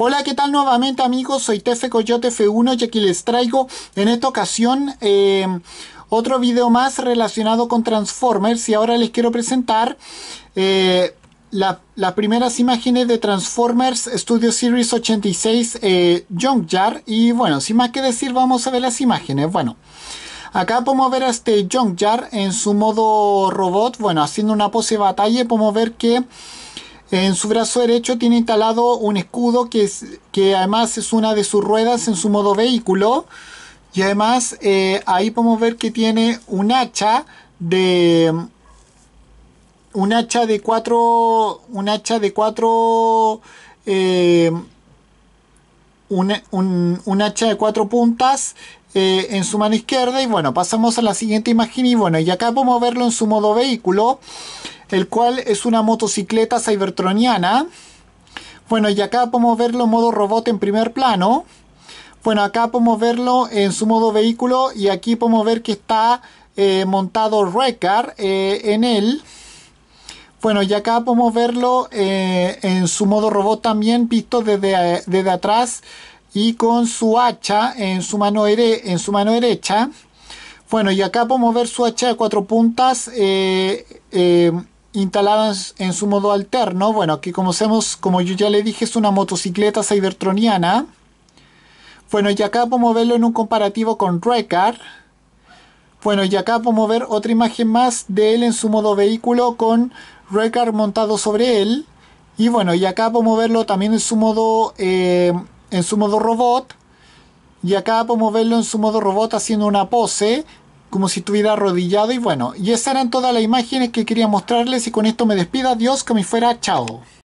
Hola, ¿qué tal nuevamente amigos? Soy Tefe Coyote F1 y aquí les traigo en esta ocasión em, otro video más relacionado con Transformers y ahora les quiero presentar eh, las primeras imágenes de Transformers Studio Series 86 eh, Junkyard y bueno, sin más que decir vamos a ver las imágenes. Bueno. Acá podemos ver a este Junkyard en su modo robot, bueno, haciendo una pose de batalla podemos ver que en su brazo derecho tiene instalado un escudo que, es, que además es una de sus ruedas en su modo vehículo. Y además eh, ahí podemos ver que tiene un hacha de... Un hacha de cuatro... Un hacha de cuatro... Eh, un, hacha de cuatro puntas eh, en su mano izquierda. Y bueno, pasamos a la siguiente imagen. Y bueno, y acá podemos verlo en su modo vehículo el cual es una motocicleta cybertroniana. Bueno, y acá podemos verlo en modo robot en primer plano. Bueno, acá podemos verlo en su modo vehículo y aquí podemos ver que está eh, montado Recar eh, en él. Bueno, y acá podemos verlo eh, en su modo robot también, visto desde, desde atrás y con su hacha en su, mano en su mano derecha. Bueno, y acá podemos ver su hacha de cuatro puntas instaladas en su modo alterno. Bueno, aquí conocemos, como yo ya le dije, es una motocicleta cybertroniana. Bueno, y acá podemos verlo en un comparativo con Recar. Bueno, y acá podemos ver otra imagen más de él en su modo vehículo con Recar montado sobre él. Y bueno, y acá podemos verlo también en su modo, eh, en su modo robot. Y acá podemos verlo en su modo robot haciendo una pose como si estuviera arrodillado y bueno, y esas eran todas las imágenes que quería mostrarles y con esto me despido, adiós, que me fuera, chao.